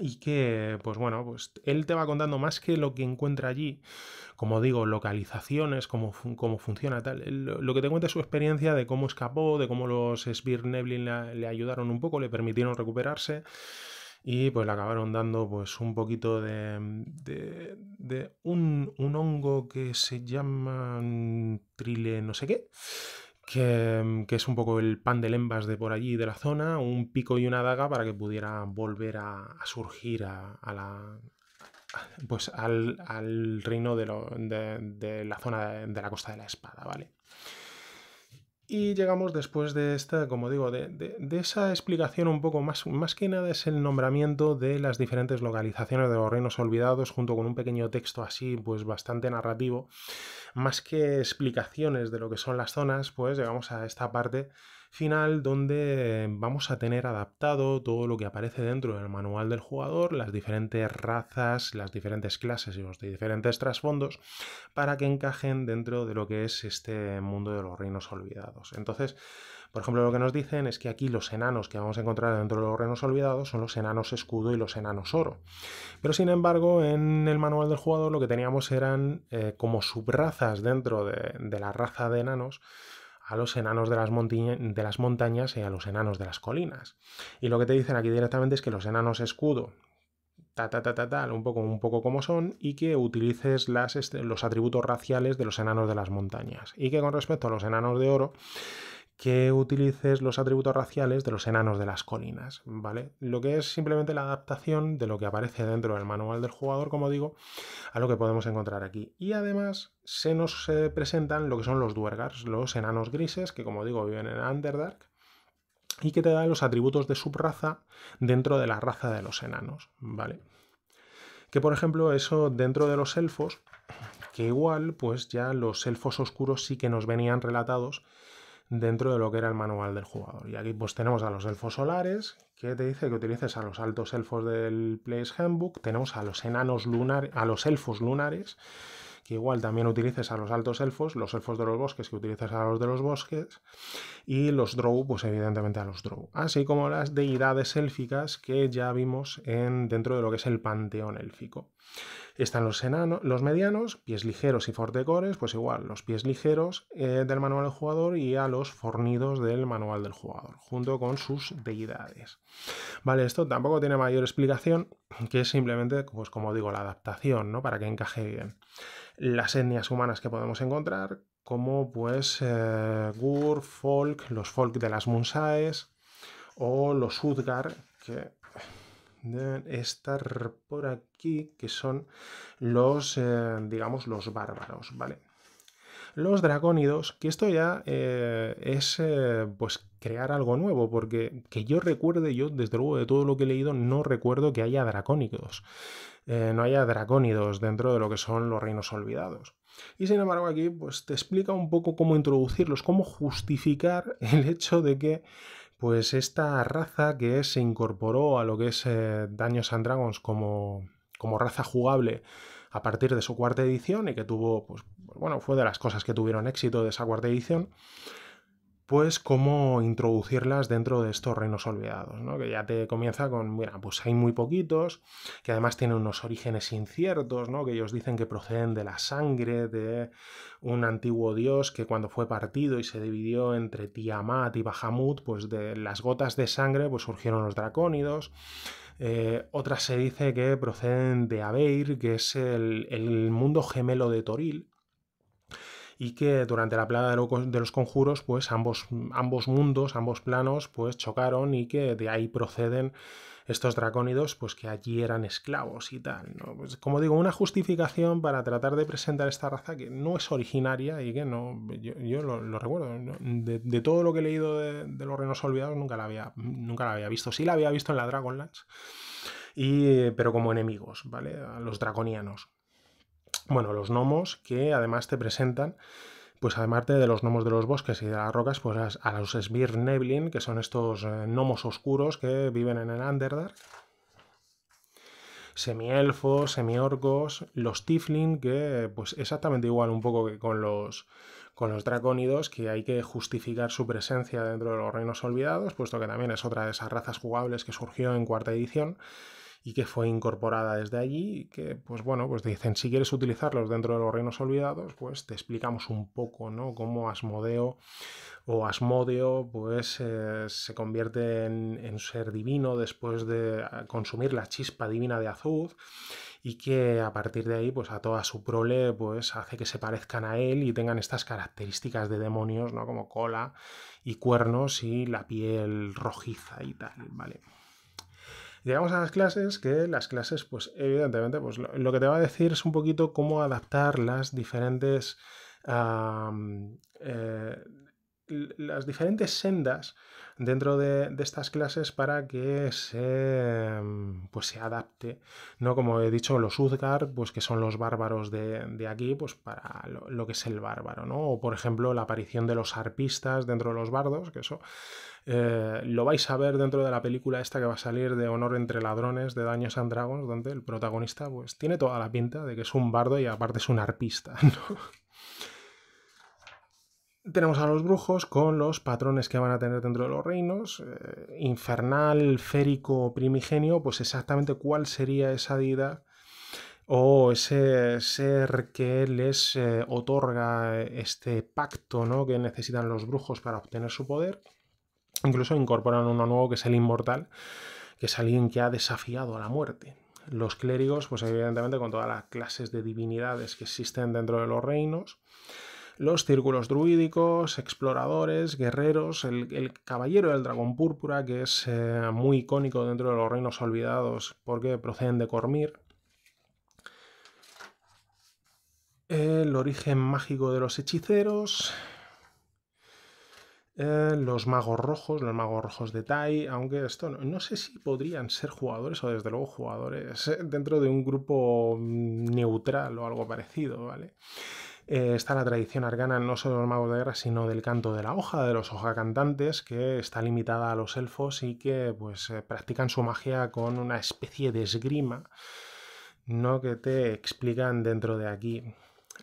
y que, pues bueno, pues él te va contando más que lo que encuentra allí, como digo, localizaciones, cómo, cómo funciona tal. Lo que te cuenta es su experiencia de cómo escapó, de cómo los Sbir Neblin le, ayudaron un poco, le permitieron recuperarse y pues le acabaron dando pues un poquito de, de, de un, un, hongo que se llama trile no sé qué Mm, que, es un poco el pan de lembas de por allí, de la zona, un pico y una daga para que pudiera volver a, surgir a, la, pues al, al reino de, de, la zona de, de, la costa de la espada, ¿vale? Y llegamos después de esta, como digo, de, esa explicación un poco más, más que nada es el nombramiento de las diferentes localizaciones de los reinos olvidados junto con un pequeño texto así, pues bastante narrativo. Más que explicaciones de lo que son las zonas, pues llegamos a esta parte final donde vamos a tener adaptado todo lo que aparece dentro del manual del jugador, las diferentes razas, las diferentes clases y los diferentes trasfondos, para que encajen dentro de lo que es este mundo de los reinos olvidados. Entonces, por ejemplo, lo que nos dicen es que aquí los enanos que vamos a encontrar dentro de los reinos olvidados son los enanos escudo y los enanos oro. Pero sin embargo, en el manual del jugador lo que teníamos eran eh, como subrazas dentro de, de la raza de enanos, a los enanos de las, de las montañas y a los enanos de las colinas. Y lo que te dicen aquí directamente es que los enanos escudo ta ta ta ta tal, un poco, un poco como son, y que utilices las, este, los atributos raciales de los enanos de las montañas. Y que con respecto a los enanos de oro, que utilices los atributos raciales de los enanos de las colinas, ¿vale? Lo que es simplemente la adaptación de lo que aparece dentro del manual del jugador, como digo, a lo que podemos encontrar aquí. Y además se nos presentan lo que son los duergars, los enanos grises, que como digo viven en Underdark, y que te dan los atributos de subraza dentro de la raza de los enanos, ¿vale? Que por ejemplo eso dentro de los elfos, que igual pues ya los elfos oscuros sí que nos venían relatados, dentro de lo que era el manual del jugador. Y aquí pues tenemos a los elfos solares, que te dice que utilices a los altos elfos del Place Handbook, tenemos a los enanos lunares, a los elfos lunares, que igual también utilices a los altos elfos, los elfos de los bosques que utilices a los de los bosques, y los drow, pues evidentemente a los drow, así como las deidades élficas que ya vimos en, dentro de lo que es el panteón élfico. Están los, los medianos, pies ligeros y fortecores, pues igual, los pies ligeros eh, del manual del jugador y a los fornidos del manual del jugador, junto con sus deidades. Vale, esto tampoco tiene mayor explicación que es simplemente, pues como digo, la adaptación, ¿no? Para que encaje bien. Las etnias humanas que podemos encontrar, como pues eh, Gur, Folk, los Folk de las Munsaes o los Udgar, que deben estar por aquí, que son los, eh, digamos, los bárbaros, ¿vale? Los dragónidos que esto ya eh, es eh, pues crear algo nuevo, porque que yo recuerde, yo desde luego de todo lo que he leído no recuerdo que haya dragónidos no haya dragónidos dentro de lo que son los reinos olvidados. Y sin embargo aquí pues te explica un poco cómo introducirlos, cómo justificar el hecho de que pues esta raza que se incorporó a lo que es eh, Daños and Dragons como, como raza jugable a partir de su cuarta edición y que tuvo, pues bueno, fue de las cosas que tuvieron éxito de esa cuarta edición, pues cómo introducirlas dentro de estos reinos olvidados, que ya te comienza con, mira, pues hay muy poquitos, que además tienen unos orígenes inciertos, que ellos dicen que proceden de la sangre de un antiguo dios que cuando fue partido y se dividió entre Tiamat y Bahamut, pues de las gotas de sangre pues surgieron los dracónidos. Eh, otras se dice que proceden de abeir que es el mundo gemelo de Toril, y que durante la plaga de los conjuros, pues ambos, ambos mundos, ambos planos, pues chocaron y que de ahí proceden estos dracónidos, pues que allí eran esclavos y tal. Pues, como digo, una justificación para tratar de presentar esta raza que no es originaria y que no, yo, lo, recuerdo, de, todo lo que he leído de, los Reinos Olvidados nunca la, había, nunca la había visto, sí la había visto en la Dragonlance, y, pero como enemigos, ¿vale? A los draconianos bueno, los gnomos que además te presentan, pues además de los gnomos de los bosques y de las rocas, pues a los Sbir que son estos eh, gnomos oscuros que viven en el Underdark. Semielfos, semiorcos, los Tiflin, que pues exactamente igual un poco que con los, con los dracónidos, que hay que justificar su presencia dentro de los reinos olvidados, puesto que también es otra de esas razas jugables que surgió en cuarta edición y que fue incorporada desde allí que, pues bueno, pues dicen, si quieres utilizarlos dentro de los reinos olvidados, pues te explicamos un poco, ¿no? Cómo Asmodeo o Asmodeo, pues eh, se convierte en, en, ser divino después de ah, consumir la chispa divina de Azuz y que a partir de ahí, pues a toda su prole, pues hace que se parezcan a él y tengan estas características de demonios, ¿no? Como cola y cuernos y la piel rojiza y tal, ¿vale? Llegamos a las clases, que las clases, pues evidentemente, pues, lo, que te va a decir es un poquito cómo adaptar las diferentes, eh, las diferentes sendas dentro de, estas clases para que se, mm, pues se adapte, ¿no? Como he dicho, los Uzgar, pues que son los bárbaros de, aquí, pues para lo, que es el bárbaro, ¿no? O por ejemplo, la aparición de los arpistas dentro de los bardos, que eso eh, lo vais a ver dentro de la película esta que va a salir de Honor entre Ladrones de Daños and Dragons, donde el protagonista pues tiene toda la pinta de que es un bardo y aparte es un arpista, ¿no? tenemos a los brujos con los patrones que van a tener dentro de los reinos, eh, infernal, férico, primigenio, pues exactamente cuál sería esa deidad o ese ser que les eh, otorga este pacto ¿no? que necesitan los brujos para obtener su poder. Incluso incorporan uno nuevo que es el inmortal, que es alguien que ha desafiado a la muerte. Los clérigos, pues evidentemente con todas las clases de divinidades que existen dentro de los reinos, los círculos druídicos, exploradores, guerreros, el, caballero del dragón púrpura, que es eh, muy icónico dentro de los reinos olvidados porque proceden de Cormir. El origen mágico de los hechiceros, eh, los magos rojos, los magos rojos de Tai, aunque esto no, no, sé si podrían ser jugadores o desde luego jugadores eh, dentro de un grupo mm, neutral o algo parecido, ¿vale? Eh, está la tradición argana, no solo de los magos de guerra, sino del canto de la hoja, de los hoja cantantes, que está limitada a los elfos y que pues, eh, practican su magia con una especie de esgrima, ¿no? que te explican dentro de aquí.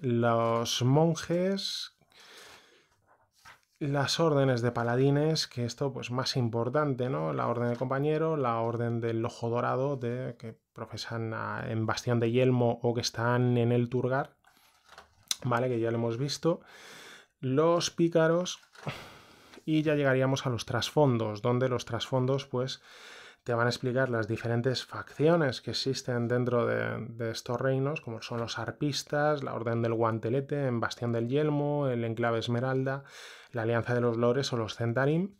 Los monjes, las órdenes de paladines, que esto pues más importante, ¿no? La orden del compañero, la orden del ojo dorado, de, que profesan ah, en Bastión de Yelmo o que están en el Turgar, ¿vale? Que ya lo hemos visto. Los pícaros y ya llegaríamos a los trasfondos, donde los trasfondos pues te van a explicar las diferentes facciones que existen dentro de, estos reinos, como son los arpistas, la Orden del Guantelete, en Bastión del Yelmo, el Enclave Esmeralda, la Alianza de los Lores o los Centarim,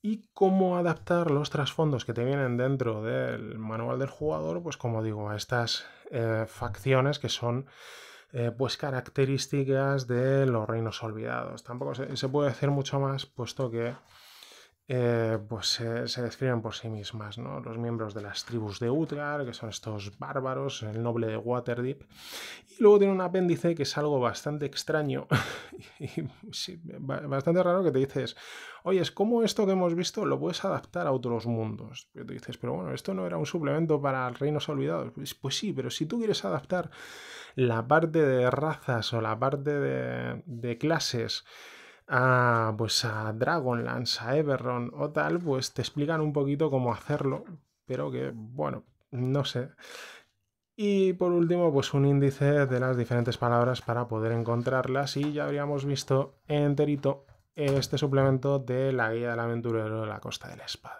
y cómo adaptar los trasfondos que te vienen dentro del manual del jugador, pues como digo, a estas eh, facciones que son eh, pues características de los reinos olvidados. Tampoco se, se puede hacer mucho más, puesto que eh, pues se describen por sí mismas, ¿no? Los miembros de las tribus de Utgar, que son estos bárbaros, el noble de Waterdeep, y luego tiene un apéndice que es algo bastante extraño y bastante raro que te dices, oye, es como esto que hemos visto lo puedes adaptar a otros mundos. Y te dices, pero bueno, esto no era un suplemento para Reinos Olvidados. Pues, pues, sí, pero si tú quieres adaptar la parte de razas o la parte de clases, a, ah, pues a Dragonlance, a Everron o tal, pues te explican un poquito cómo hacerlo, pero que, bueno, no sé. Y por último, pues un índice de las diferentes palabras para poder encontrarlas y ya habríamos visto enterito este suplemento de la guía del aventurero de la costa de la espada.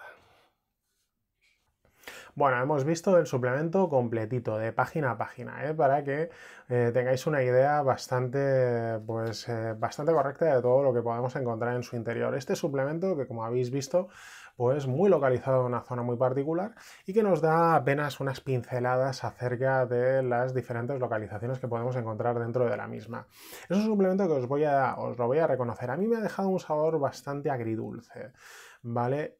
Bueno, hemos visto el suplemento completito, de página a página, ¿eh? para que eh, tengáis una idea bastante, pues, eh, bastante correcta de todo lo que podemos encontrar en su interior. Este suplemento, que como habéis visto, pues muy localizado en una zona muy particular y que nos da apenas unas pinceladas acerca de las diferentes localizaciones que podemos encontrar dentro de la misma. Es un suplemento que os, voy a, os lo voy a reconocer. A mí me ha dejado un sabor bastante agridulce.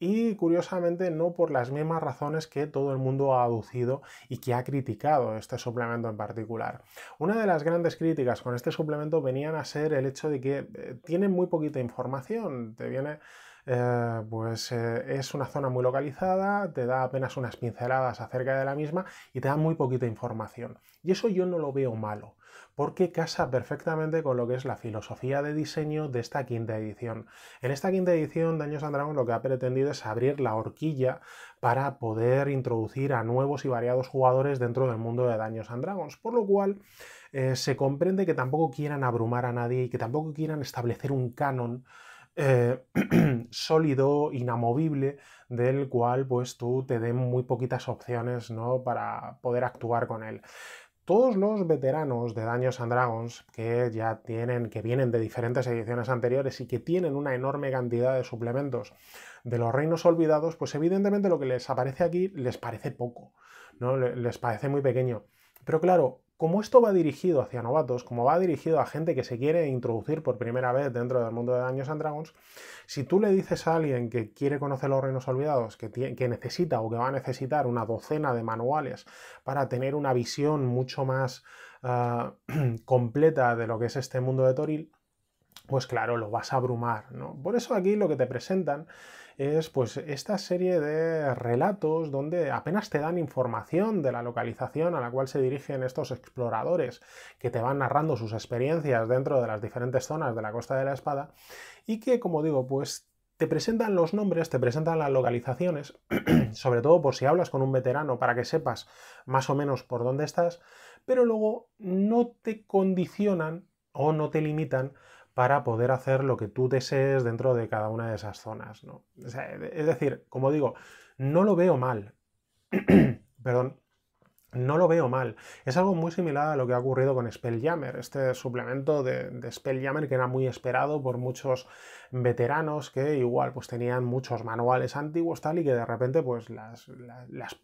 Y curiosamente no por las mismas razones que todo el mundo ha aducido y que ha criticado este suplemento en particular. Una de las grandes críticas con este suplemento venían a ser el hecho de que eh, tiene muy poquita información, te viene... Eh, pues eh, es una zona muy localizada, te da apenas unas pinceladas acerca de la misma y te da muy poquita información. Y eso yo no lo veo malo porque casa perfectamente con lo que es la filosofía de diseño de esta quinta edición. En esta quinta edición, Daños and Dragons lo que ha pretendido es abrir la horquilla para poder introducir a nuevos y variados jugadores dentro del mundo de Daños and Dragons, por lo cual eh, se comprende que tampoco quieran abrumar a nadie y que tampoco quieran establecer un canon eh, sólido, inamovible, del cual pues tú te den muy poquitas opciones ¿no? para poder actuar con él todos los veteranos de Daños and Dragons que ya tienen, que vienen de diferentes ediciones anteriores y que tienen una enorme cantidad de suplementos de los reinos olvidados, pues evidentemente lo que les aparece aquí les parece poco, ¿no? Les parece muy pequeño. Pero claro, como esto va dirigido hacia novatos, como va dirigido a gente que se quiere introducir por primera vez dentro del mundo de Daños and Dragons, si tú le dices a alguien que quiere conocer los reinos olvidados, que, necesita o que va a necesitar una docena de manuales para tener una visión mucho más ah, completa de lo que es este mundo de Toril, pues claro, lo vas a abrumar. ¿no? Por eso aquí lo que te presentan es pues esta serie de relatos donde apenas te dan información de la localización a la cual se dirigen estos exploradores que te van narrando sus experiencias dentro de las diferentes zonas de la Costa de la Espada y que, como digo, pues te presentan los nombres, te presentan las localizaciones, sobre todo por si hablas con un veterano para que sepas más o menos por dónde estás, pero luego no te condicionan o no te limitan para poder hacer lo que tú desees dentro de cada una de esas zonas. ¿no? E, e, es decir, como digo, no lo veo mal. Perdón. No lo veo mal. Es algo muy similar a lo que ha ocurrido con Spelljammer, este suplemento de, Spelljammer que era muy esperado por muchos veteranos que igual pues tenían muchos manuales antiguos tal y que de repente pues las,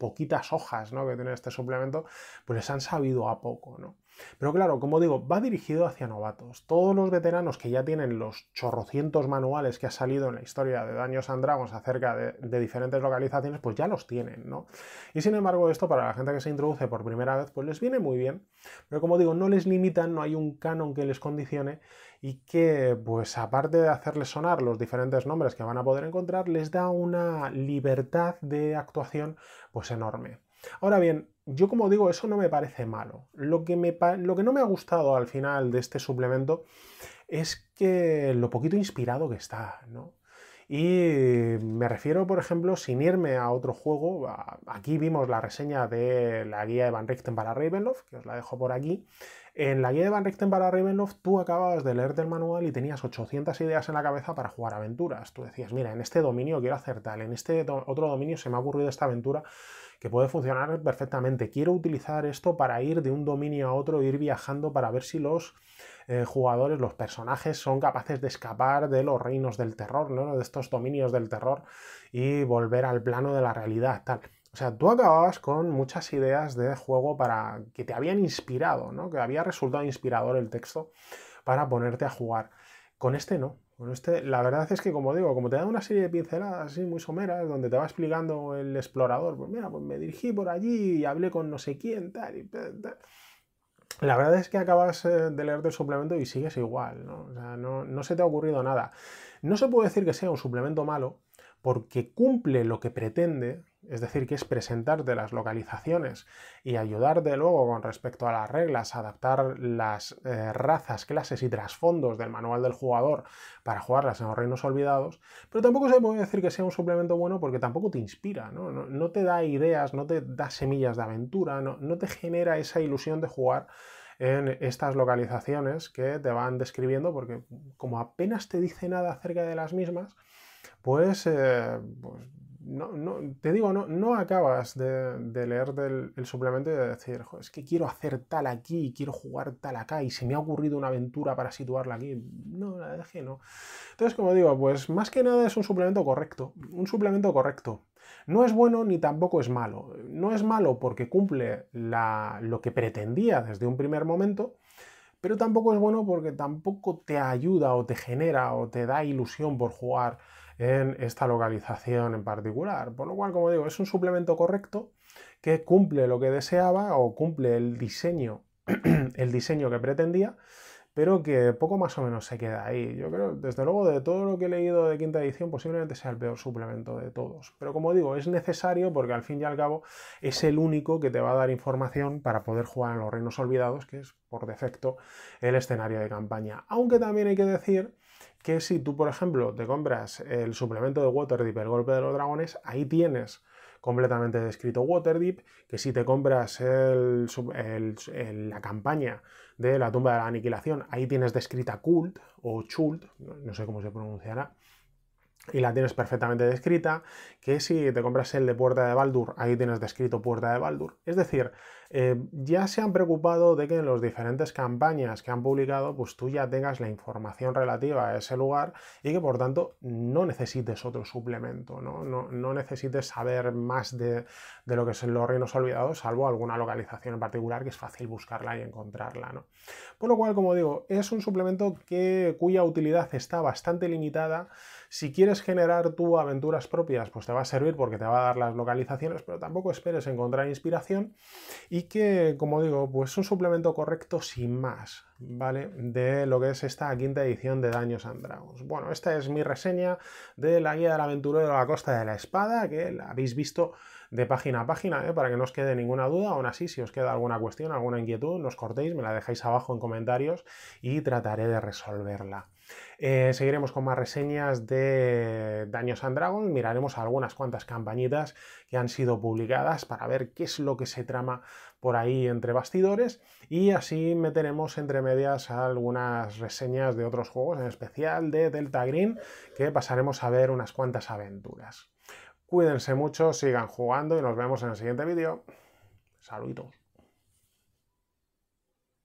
poquitas hojas ¿no? que tiene este suplemento pues les han sabido a poco. ¿no? Pero claro, como digo, va dirigido hacia novatos. Todos los veteranos que ya tienen los chorrocientos manuales que ha salido en la historia de Daños and Dragons acerca de, de, diferentes localizaciones, pues ya los tienen, ¿no? Y sin embargo, esto para la gente que se introduce por primera vez, pues les viene muy bien. Pero como digo, no les limitan, no hay un canon que les condicione y que, pues aparte de hacerles sonar los diferentes nombres que van a poder encontrar, les da una libertad de actuación pues enorme. Ahora bien, yo como digo, eso no me parece malo. Lo que, lo que no me ha gustado al final de este suplemento es que lo poquito inspirado que está, ¿no? Y me refiero, por ejemplo, sin irme a otro juego, aquí vimos la reseña de la guía de Van Richten para Ravenloft, que os la dejo por aquí. En la guía de Van Richten para Ravenloft tú acababas de leerte el manual y tenías 800 ideas en la cabeza para jugar aventuras. Tú decías, mira, en este dominio quiero hacer tal, en este otro dominio se me ha ocurrido esta aventura que puede funcionar perfectamente. Quiero utilizar esto para ir de un dominio a otro, ir viajando para ver si los eh, jugadores, los personajes son capaces de escapar de los reinos del terror, ¿no? de estos dominios del terror y volver al plano de la realidad, tal. O sea, tú acababas con muchas ideas de juego para que te habían inspirado, ¿no? Que había resultado inspirador el texto para ponerte a jugar. Con este no. Bueno, este, la verdad es que, como digo, como te da una serie de pinceladas así muy someras, donde te va explicando el explorador, pues mira, pues me dirigí por allí y hablé con no sé quién, tal y tal. La verdad es que acabas eh, de leerte el suplemento y sigues igual, ¿no? O sea, no se te ha ocurrido nada. No se puede decir que sea un suplemento malo, porque cumple lo que pretende, es decir, que es presentarte las localizaciones y ayudarte luego con respecto a las reglas, adaptar las eh, razas, clases y trasfondos del manual del jugador para jugarlas en los reinos olvidados, pero tampoco se puede decir que sea un suplemento bueno porque tampoco te inspira, ¿no? te da ideas, no te da semillas de aventura, no, no te genera esa ilusión de jugar en estas localizaciones que te van describiendo porque como apenas te dice nada acerca de las mismas, pues, eh, pues no, te digo, no, acabas de, de leer el suplemento y de decir, es que quiero hacer tal aquí, quiero jugar tal acá, y se me ha ocurrido una aventura para situarla aquí. No, la dejé, no. Entonces, como digo, pues más que nada es un suplemento correcto, un suplemento correcto. No es bueno ni tampoco es malo. No es malo porque cumple lo que pretendía desde un primer momento, pero tampoco es bueno porque tampoco te ayuda o te genera o te da ilusión por jugar en esta localización en particular. Por lo cual, como digo, es un suplemento correcto que cumple lo que deseaba o cumple el diseño, el diseño que pretendía, pero que poco más o menos se queda ahí. Yo creo, desde luego, de todo lo que he leído de quinta edición, posiblemente sea el peor suplemento de todos. Pero como digo, es necesario porque al fin y al cabo es el único que te va a dar información para poder jugar en los Reinos Olvidados, que es por defecto el escenario de campaña. Aunque también hay que decir que si tú, por ejemplo, te compras el suplemento de Waterdeep, el golpe de los dragones, ahí tienes completamente descrito Waterdeep, que si te compras el, la campaña de la tumba de la aniquilación, ahí tienes descrita Cult o Chult, no sé cómo se pronunciará, y la tienes perfectamente descrita, que si te compras el de Puerta de Baldur, ahí tienes descrito Puerta de Baldur. Es decir, eh, ya se han preocupado de que en las diferentes campañas que han publicado, pues tú ya tengas la información relativa a ese lugar y que por tanto no necesites otro suplemento, no, necesites saber más de, de lo que son los reinos olvidados, salvo alguna localización en particular que es fácil buscarla y encontrarla. ¿no? Por lo cual, como digo, es un suplemento que, cuya utilidad está bastante limitada. Si quieres generar tu aventuras propias, pues te va a servir porque te va a dar las localizaciones, pero tampoco esperes encontrar inspiración. Y que, como digo, pues un suplemento correcto sin más, ¿vale? De lo que es esta quinta edición de Daños and Dragons. Bueno, esta es mi reseña de la guía del aventurero a la costa de la espada, que la habéis visto de página a página, ¿eh? para que no os quede ninguna duda. Aún así, si os queda alguna cuestión, alguna inquietud, nos cortéis, me la dejáis abajo en comentarios y trataré de resolverla. Eh, seguiremos con más reseñas de Daños and Dragon, miraremos algunas cuantas campañitas que han sido publicadas para ver qué es lo que se trama por ahí entre bastidores y así meteremos entre medias algunas reseñas de otros juegos, en especial de Delta Green, que pasaremos a ver unas cuantas aventuras. Cuídense mucho, sigan jugando y nos vemos en el siguiente vídeo. Saludos.